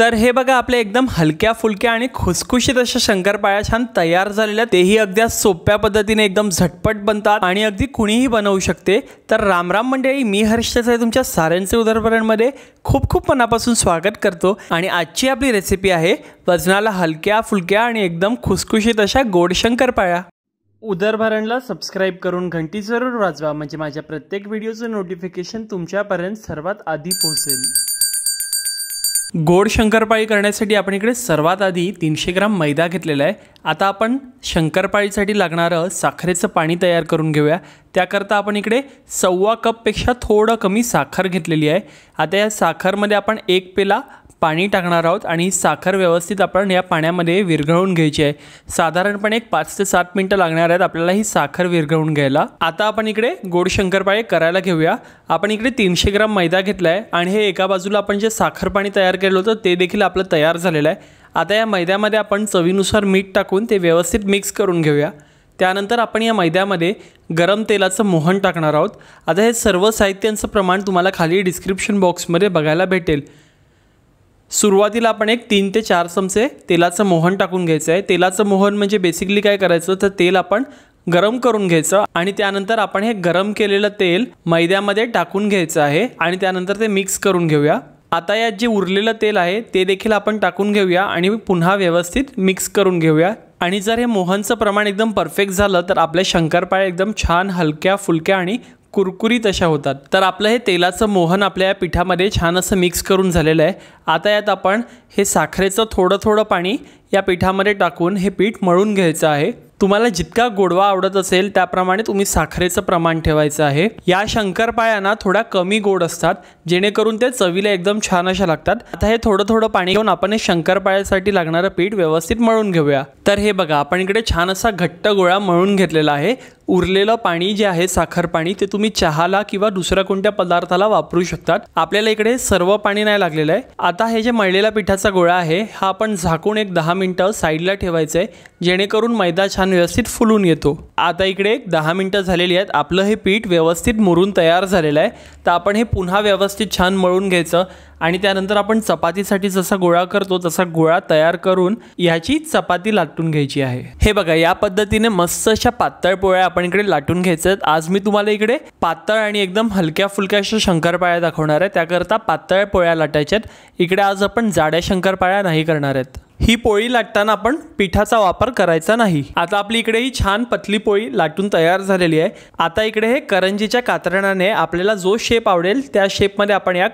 तर हे बघा आपल्या एकदम हलक्या फुलक्या आणि खुसखुशीत अशा शंकरपाळ्या छान तयार झालेल्या तेही अगदी सोप्या पद्धतीने एकदम झटपट बनतात आणि अगदी कुणीही बनवू शकते तर रामराम मंडळी मी हर्षचं तुमच्या साऱ्यांचे उदाहरणमध्ये खूप खूप मनापासून स्वागत करतो आणि आजची आपली रेसिपी आहे वजनाला हलक्या फुलक्या आणि एकदम खुसखुशीत अशा गोड शंकरपाळ्या उदरभरणला सबस्क्राईब करून घंटी जरूर वाजवा म्हणजे माझ्या प्रत्येक व्हिडिओचं नोटिफिकेशन तुमच्यापर्यंत सर्वात आधी पोहोचेल गोड शंकरपाळी करण्यासाठी आपण इकडे सर्वात आधी तीनशे ग्राम मैदा घेतलेला आहे आता आपण शंकरपाळीसाठी लागणारं साखरेचं पाणी तयार करून घेऊया त्याकरता आपण इकडे सव्वा कपपेक्षा थोडं कमी साखर घेतलेली आहे आता या साखरमध्ये आपण एक पेला पाणी टाकणार आहोत आणि साखर व्यवस्थित आपण या पाण्यामध्ये विरघळून घ्यायची आहे साधारणपणे एक पाच ते सात मिनटं लागणार आहेत आपल्याला ही साखर विरघळून घ्यायला आता आपण इकडे गोड शंकरपाळे करायला घेऊया आपण इकडे तीनशे ग्राम मैदा घेतला आहे आणि हे एका बाजूला आपण जे साखर पाणी तयार केलं होतं ते देखील आपलं तयार झालेलं आहे आता या मैद्यामध्ये आपण चवीनुसार मीठ टाकून ते व्यवस्थित मिक्स करून घेऊया त्यानंतर आपण या मैद्यामध्ये गरम तेलाचं मोहन टाकणार आहोत आता हे सर्व साहित्यांचं प्रमाण तुम्हाला खाली डिस्क्रिप्शन बॉक्समध्ये बघायला भेटेल सुरुवातीला आपण एक तीन ते चार चमचे तेलाचं मोहन टाकून घ्यायचं आहे तेलाचं मोहन म्हणजे बेसिकली काय करायचं तर तेल आपण गरम करून घ्यायचं आणि त्यानंतर आपण हे गरम केलेलं तेल मैद्यामध्ये टाकून घ्यायचं आहे आणि त्यानंतर ते मिक्स करून घेऊया आता यात जे उरलेलं तेल आहे ते देखील आपण टाकून घेऊया आणि पुन्हा व्यवस्थित मिक्स करून घेऊया आणि जर हे मोहनचं प्रमाण एकदम परफेक्ट झालं तर आपले शंकरपाळे एकदम छान हलक्या फुलक्या आणि कुरकुरीत अशा होतात तर आपलं हे तेलाचं मोहन आपल्या या पिठामध्ये छान असं मिक्स करून झालेलं आहे आता यात आपण हे साखरेचं थोडं थोडं पाणी या पिठामध्ये टाकून हे पीठ मळून घ्यायचं आहे तुम्हाला जितका गोडवा आवडत असेल त्याप्रमाणे तुम्ही साखरेचं प्रमाण ठेवायचं आहे या शंकरपाळ्यांना थोड्या कमी गोड असतात जेणेकरून ते चवीला एकदम छान अशा लागतात आता हे थोडं थोडं पाणी घेऊन आपण हे शंकरपाळ्यासाठी लागणारं पीठ व्यवस्थित मळून घेऊया तर हे बघा आपण इकडे छान असा घट्ट गोळा मळून घेतलेला आहे उरलेलं पाणी जे आहे साखर पाणी ते तुम्ही चहाला किंवा दुसऱ्या कोणत्या पदार्थाला वापरू शकतात आपल्याला इकडे सर्व पाणी नाही लागलेलं आहे आता हे जे मळलेला पिठाचा गोळा आहे हा आपण झाकून एक दहा मिनटं साईडला ठेवायचं आहे जेणेकरून मैदा छान छान व्यवस्थित फुलून येतो आता इकडे एक दहा मिनटं झालेली आहेत आपलं हे पीठ व्यवस्थित मुरून तयार झालेलं आहे तर आपण हे पुन्हा व्यवस्थित छान मळून घ्यायचं आणि त्यानंतर आपण चपातीसाठी जसा गोळा करतो तसा गोळा तयार करून ह्याची चपाती लाटून घ्यायची आहे हे बघा या पद्धतीने मस्त अशा पातळ पोळ्या आपण इकडे लाटून घ्यायच्या आज मी तुम्हाला इकडे पातळ आणि एकदम हलक्या फुलक्या अशा शंकरपाळ्या दाखवणार आहे त्याकरता पातळ पोळ्या लाटायच्या आहेत इकडे आज आपण जाड्या शंकरपाळ्या नाही करणार आहेत ही पोळी लाटताना आपण पिठाचा वापर करायचा नाही आता आपली इकडे ही छान पतली पोळी लाटून तयार झालेली आहे आता इकडे हे करंजीच्या कातरणाने आपल्याला जो शेप आवडेल त्या शेपमध्ये आपण या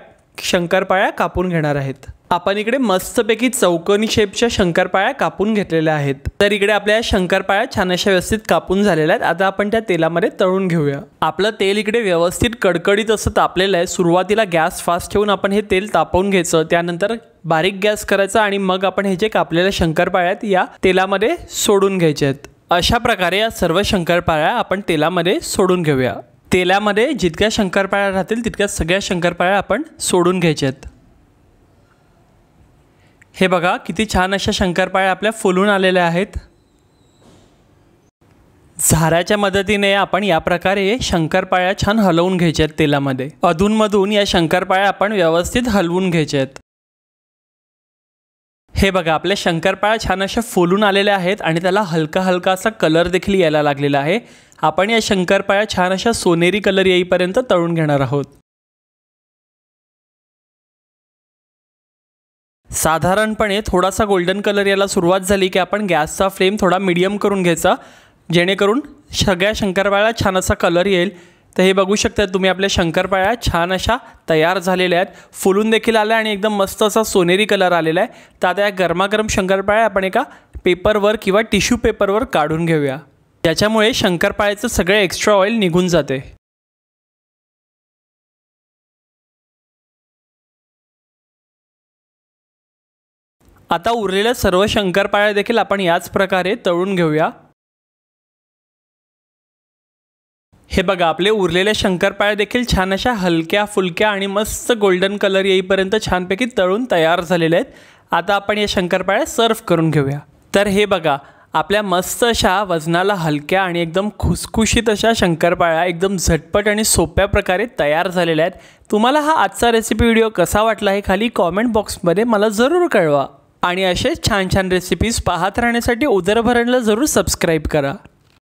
शंकरपाळ्या कापून घेणार आहेत आपण इकडे मस्तपैकी चौकोनी शेपच्या शंकरपाळ्या कापून घेतलेल्या आहेत तर इकडे आपल्या शंकरपाळ्या छान अशा व्यवस्थित कापून झालेल्या आहेत आता आपण त्या तेलामध्ये तळून घेऊया आपलं तेल इकडे व्यवस्थित कडकडीत असं तापलेलं आहे सुरुवातीला गॅस फास्ट ठेवून आपण हे तेल तापवून घ्यायचं त्यानंतर बारीक गॅस करायचा आणि मग आपण हे जे कापलेल्या शंकरपाळ्यात या तेलामध्ये सोडून घ्यायचे आहेत अशा प्रकारे या सर्व शंकरपाळ्या आपण तेलामध्ये सोडून घेऊया तेलामध्ये जितक्या शंकरपाळ्या राहतील तितक्या सगळ्या शंकरपाळ्या आपण सोडून घ्यायच्या आहेत हे बघा किती छान अशा शंकरपाळ्या आपल्या फुलून आलेल्या आहेत झाऱ्याच्या मदतीने आपण या प्रकारे शंकरपाळ्या छान हलवून घ्यायच्या आहेत तेलामध्ये अधूनमधून या शंकरपाळ्या आपण व्यवस्थित हलवून घ्यायच्या आहेत हे बघा आपले शंकरपाळ्या छान अशा फुलून आलेल्या आहेत आणि त्याला हलका हलका असा कलर देखील यायला लागलेला आहे आपण या शंकरपाळ्या छान अशा सोनेरी कलर येईपर्यंत तळून घेणार आहोत साधारणपणे थोडासा गोल्डन कलर याला सुरुवात झाली की आपण गॅसचा फ्लेम थोडा मिडियम करून घ्यायचा जेणेकरून सगळ्या शंकरपाळ्याला छान असा कलर येईल तर हे बघू शकता तुम्ही आपल्या शंकरपाळ्या छान अशा तयार झालेल्या आहेत फुलून देखील आल्या आणि एकदम मस्त असा सोनेरी कलर आलेला आहे तर आता या गरमागरम शंकरपाळ्या आपण एका पेपरवर किंवा टिश्यू पेपरवर काढून घेऊया त्याच्यामुळे शंकरपाळ्याचं सगळं एक्स्ट्रा ऑइल निघून जाते आता उरलेल्या सर्व शंकरपाळ्या देखील आपण याच प्रकारे तळून घेऊया हे बघा आपले उरलेले शंकरपाळ्या देखील छान अशा हलक्या फुलक्या आणि मस्त गोल्डन कलर येईपर्यंत छानपैकी तळून तयार झालेले आहेत आता आपण या शंकरपाळ्या सर्व करून घेऊया तर हे बघा आपल्या मस्त अशा वजनाला हलक्या आणि एकदम खुसखुशीत अशा शंकरपाळ्या एकदम झटपट आणि सोप्या प्रकारे तयार झालेल्या आहेत तुम्हाला हा आजचा रेसिपी व्हिडिओ कसा वाटला हे खाली कॉमेंट बॉक्समध्ये मला जरूर कळवा आणि असे छान छान रेसिपीज पाहत राहण्यासाठी उदरभरणला जरूर सबस्क्राईब करा